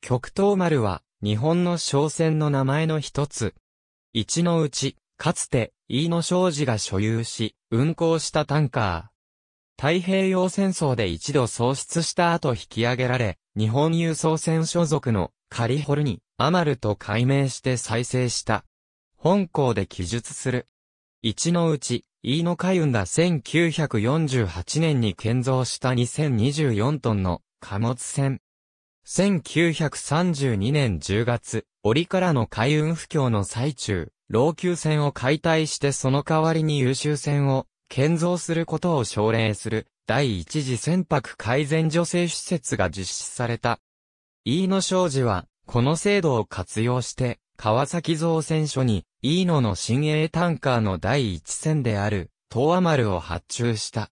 極東丸は、日本の商船の名前の一つ。一のうち、かつて、飯野商事が所有し、運航したタンカー。太平洋戦争で一度喪失した後引き上げられ、日本輸送船所属のカリホルニアマルと改名して再生した。本校で記述する。一のうち、飯野海運が1948年に建造した2024トンの貨物船。1932年10月、折からの海運不況の最中、老朽船を解体してその代わりに優秀船を建造することを奨励する第一次船舶改善助成施設が実施された。飯野商事は、この制度を活用して、川崎造船所に、飯野の新鋭タンカーの第一船である、東亜丸を発注した。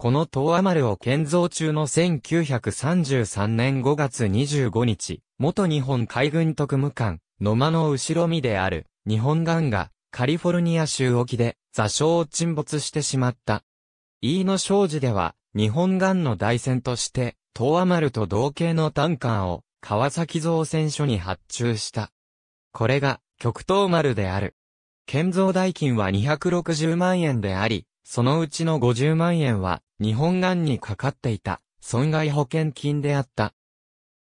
この東亜丸を建造中の1933年5月25日、元日本海軍特務官、野間の後ろ身である、日本岩が、カリフォルニア州沖で、座礁を沈没してしまった。飯野商事では、日本岩の大船として、東亜丸と同型のタンカーを、川崎造船所に発注した。これが、極東丸である。建造代金は260万円であり、そのうちの50万円は日本岸にかかっていた損害保険金であった。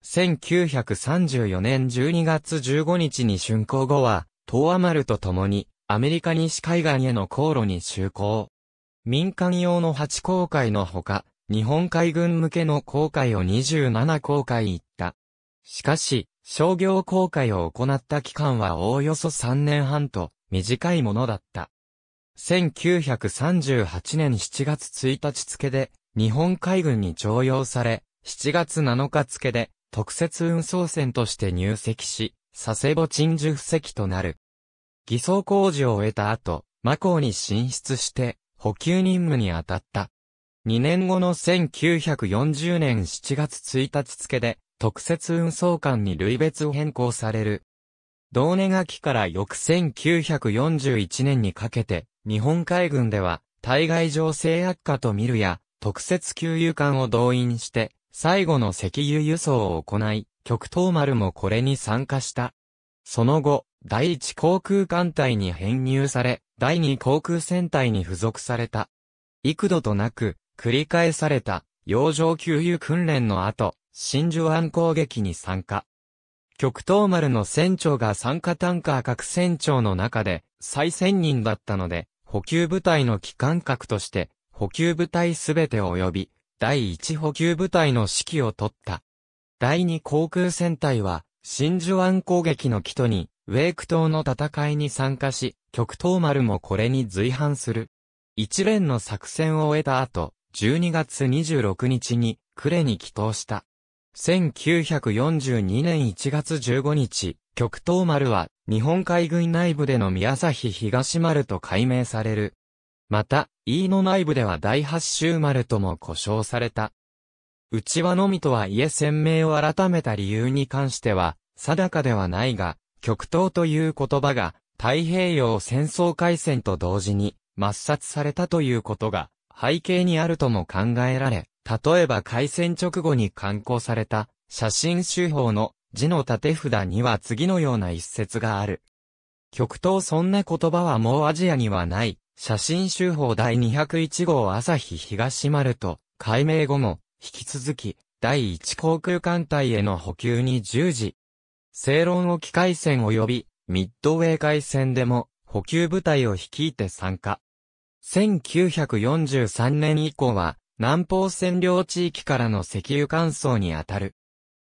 1934年12月15日に竣工後は、東アマルと共にアメリカ西海岸への航路に就航。民間用の8航海のほか、日本海軍向けの航海を27航海行った。しかし、商業航海を行った期間はおおよそ3年半と短いものだった。1938年7月1日付で、日本海軍に徴用され、7月7日付で、特設運送船として入籍し、佐世保鎮守布石となる。偽装工事を終えた後、マコーに進出して、補給任務に当たった。2年後の1940年7月1日付で、特設運送艦に類別変更される。同年秋から翌1941年にかけて、日本海軍では、対外情勢悪化と見るや、特設給油艦を動員して、最後の石油輸送を行い、極東丸もこれに参加した。その後、第一航空艦隊に編入され、第二航空戦隊に付属された。幾度となく、繰り返された、洋上給油訓練の後、真珠湾攻撃に参加。極東丸の船長が参加タンカー各船長の中で、最先人だったので、補給部隊の機関格として、補給部隊すべて及び、第1補給部隊の指揮を取った。第2航空戦隊は、真珠湾攻撃の基礎に、ウェーク島の戦いに参加し、極東丸もこれに随伴する。一連の作戦を終えた後、12月26日に、クレに帰投した。1942年1月15日、極東丸は日本海軍内部での宮崎東丸と改名される。また、飯の内部では第八州丸とも呼称された。内輪のみとはいえ鮮明を改めた理由に関しては、定かではないが、極東という言葉が、太平洋戦争開戦と同時に、抹殺されたということが、背景にあるとも考えられ、例えば開戦直後に刊行された、写真手法の字の縦札には次のような一節がある。極東そんな言葉はもうアジアにはない。写真集法第201号朝日東丸と、解明後も、引き続き、第1航空艦隊への補給に従事。正論沖海戦及び、ミッドウェー海戦でも、補給部隊を率いて参加。1943年以降は、南方占領地域からの石油乾燥にあたる。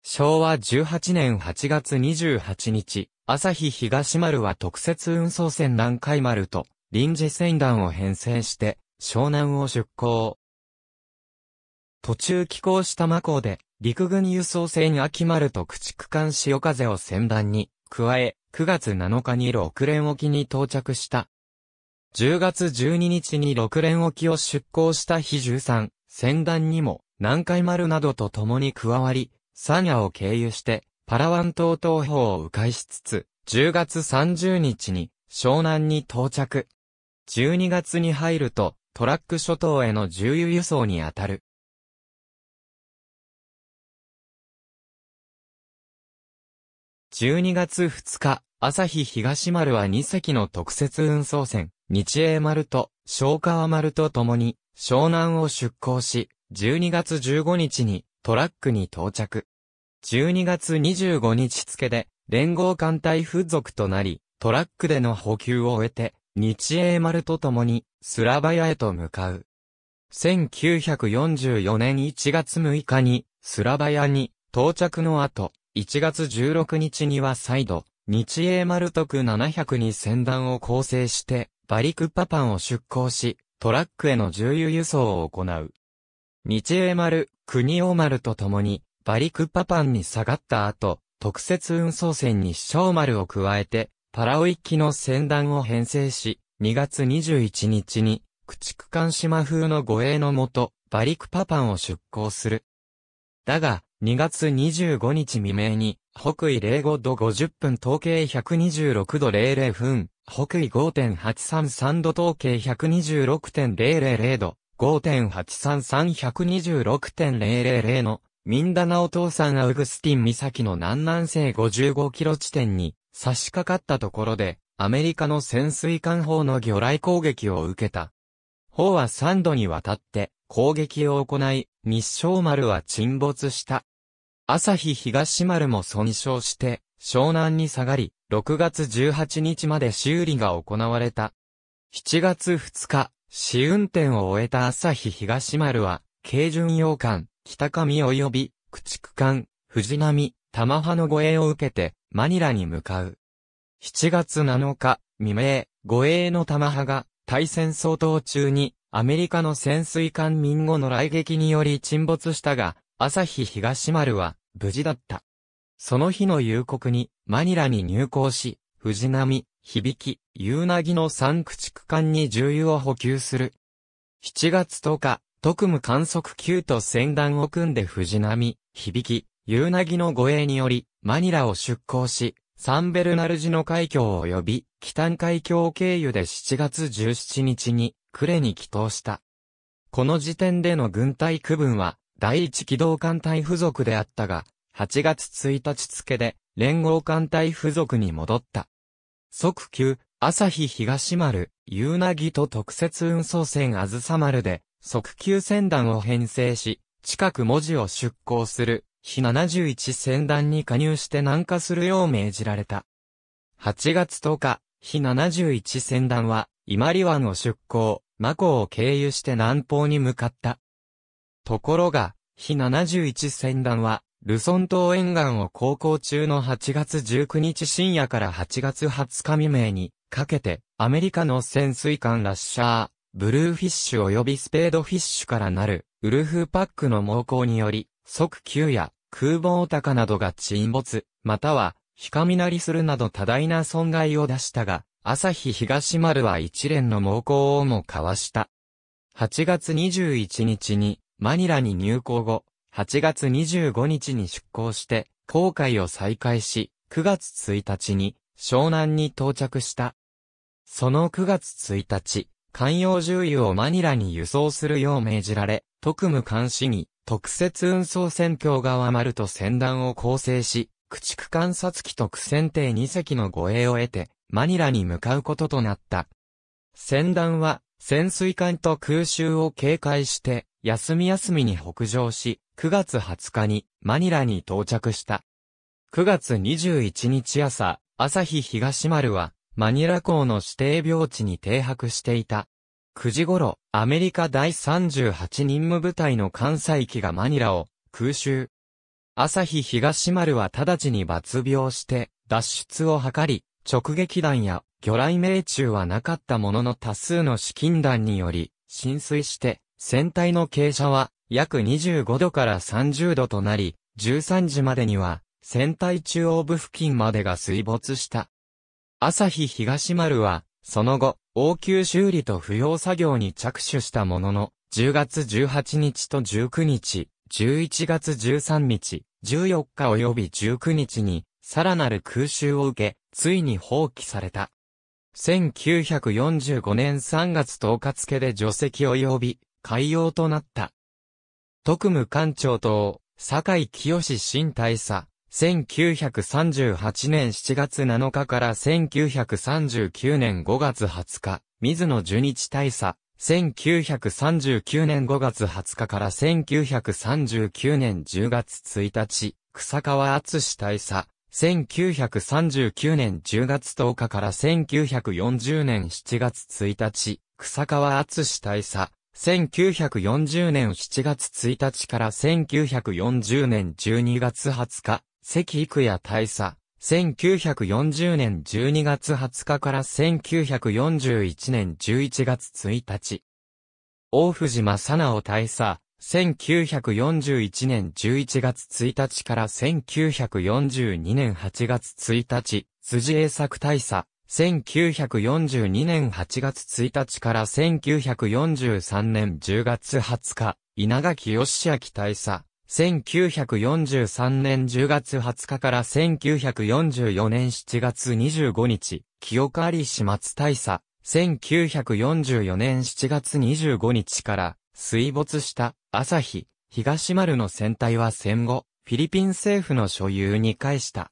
昭和18年8月28日、朝日東丸は特設運送船南海丸と臨時船団を編成して、湘南を出港。途中寄港したマ港で、陸軍輸送船秋丸と駆逐艦潮風を船団に、加え、9月7日に6連沖に到着した。10月12日に6連沖を出港した日13、船団にも、南海丸などと共に加わり、サニャを経由して、パラワン島東方を迂回しつつ、10月30日に湘南に到着。12月に入ると、トラック諸島への重油輸送に当たる。12月2日、朝日東丸は2隻の特設運送船、日英丸と、小川丸と共に、湘南を出港し、12月15日に、トラックに到着。12月25日付で、連合艦隊付属となり、トラックでの補給を終えて、日英丸と共に、スラバヤへと向かう。1944年1月6日に、スラバヤに、到着の後、1月16日には再度、日英丸徳700に船団を構成して、バリクパパンを出港し、トラックへの重油輸送を行う。日英丸、国尾丸と共に、馬陸パパンに下がった後、特設運送船に小丸を加えて、パラオ行きの船団を編成し、2月21日に、駆逐艦島風の護衛のもと、馬陸パパンを出港する。だが、2月25日未明に、北緯05度50分統計126度00分、北緯5.833度統計126.000度、5.833-126.000のミンダナオさんアウグスティン岬の南南西55キロ地点に差し掛かったところで、アメリカの潜水艦砲の魚雷攻撃を受けた。砲は3度にわたって攻撃を行い、日照丸は沈没した。朝日東丸も損傷して、湘南に下がり、6月18日まで修理が行われた。7月2日、試運転を終えた朝日東丸は、軽巡洋艦、北上及び、駆逐艦、藤波、玉葉の護衛を受けて、マニラに向かう。7月7日、未明、護衛の玉葉が、対戦相当中に、アメリカの潜水艦民後の来撃により沈没したが、朝日東丸は、無事だった。その日の夕刻に、マニラに入港し、藤波、響き、夕凪の三駆逐艦に重油を補給する。7月10日、特務観測級と船団を組んで藤波、響き、夕凪の護衛により、マニラを出港し、サンベルナルジの海峡を呼び、北端海峡経由で7月17日に、クレに帰島した。この時点での軍隊区分は、第一機動艦隊付属であったが、8月1日付で、連合艦隊付属に戻った。即急、朝日東丸、夕凪と特設運送船あずさ丸で、即急船団を編成し、近く文字を出港する、日71船団に加入して南下するよう命じられた。8月10日、日71船団は、伊万里湾を出港、マコを経由して南方に向かった。ところが、日71船団は、ルソン島沿岸を航行中の8月19日深夜から8月20日未明にかけて、アメリカの潜水艦ラッシャー、ブルーフィッシュ及びスペードフィッシュからなる、ウルフパックの猛攻により、即急や空母オタカなどが沈没、または、なりするなど多大な損害を出したが、朝日東丸は一連の猛攻をも交わした。8月21日に、マニラに入港後、8月25日に出港して、航海を再開し、9月1日に湘南に到着した。その9月1日、海洋重油をマニラに輸送するよう命じられ、特務監視に特設運送船橋側丸と船団を構成し、駆逐観察機特船艇2隻の護衛を得て、マニラに向かうこととなった。船団は潜水艦と空襲を警戒して、休み休みに北上し、9月20日にマニラに到着した。9月21日朝、朝日東丸は、マニラ港の指定病地に停泊していた。9時頃、アメリカ第38任務部隊の関西機がマニラを空襲。朝日東丸は直ちに抜病して、脱出を図り、直撃弾や魚雷命中はなかったものの多数の資金弾により、浸水して、船体の傾斜は約25度から30度となり、13時までには船体中央部付近までが水没した。朝日東丸は、その後、応急修理と不要作業に着手したものの、10月18日と19日、11月13日、14日及び19日に、さらなる空襲を受け、ついに放棄された。1945年3月10日付で除籍及び、海洋となった。特務官庁と、井清新大佐、1938年7月7日から1939年5月20日、水野純一大佐、1939年5月20日から1939年10月1日、草川厚志大佐、1939年10月10日から1940年7月1日、草川厚志大佐、1940年7月1日から1940年12月20日、関育谷大佐。1940年12月20日から1941年11月1日。大藤正直大佐。1941年11月1日から1942年8月1日、辻栄作大佐、1942年8月1日から1943年10月20日、稲垣義明大佐。1943年10月20日から1944年7月25日、清狩始末大佐。1944年7月25日から水没した朝日、東丸の船体は戦後、フィリピン政府の所有に返した。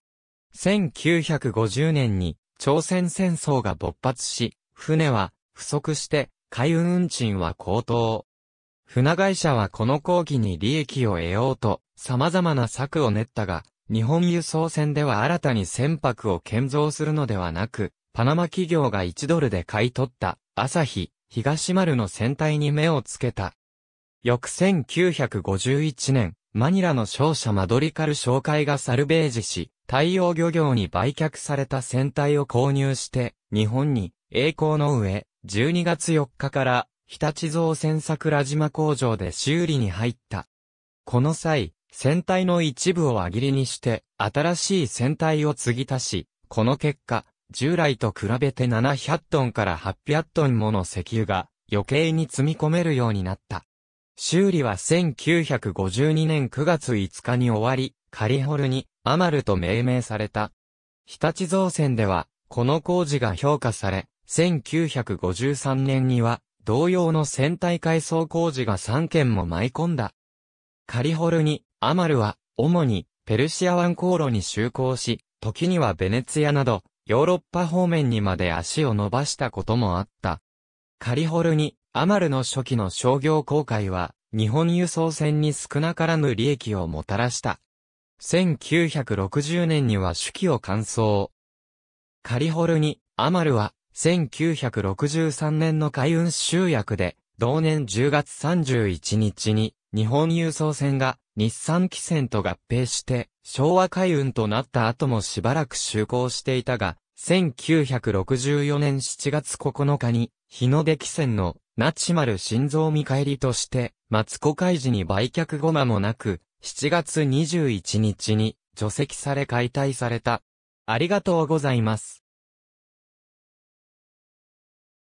1950年に朝鮮戦争が勃発し、船は不足して海運運賃は高騰。船会社はこの抗議に利益を得ようと様々な策を練ったが、日本輸送船では新たに船舶を建造するのではなく、パナマ企業が1ドルで買い取った朝日東丸の船体に目をつけた。翌1951年、マニラの商社マドリカル商会がサルベージし、太陽漁業に売却された船体を購入して、日本に、栄光の上、12月4日から、日立造船桜島工場で修理に入った。この際、船体の一部を輪切りにして、新しい船体を継ぎ足し、この結果、従来と比べて700トンから800トンもの石油が余計に積み込めるようになった。修理は1952年9月5日に終わり、カリフォルニ、アマルと命名された。日立造船では、この工事が評価され、1953年には、同様の船体改装工事が3件も舞い込んだ。カリフォルニ、アマルは、主に、ペルシア湾航路に就航し、時にはベネツィアなど、ヨーロッパ方面にまで足を伸ばしたこともあった。カリフォルニアマルの初期の商業航海は、日本輸送船に少なからぬ利益をもたらした。1960年には手記を完走。カリフォルニ、アマルは、1963年の海運集約で、同年10月31日に、日本輸送船が、日産汽船と合併して、昭和海運となった後もしばらく就航していたが、1964年7月9日に、日の出汽船の、ナチマル心臓見返りとして、松子海事に売却後間もなく、7月21日に除籍され解体された。ありがとうございます。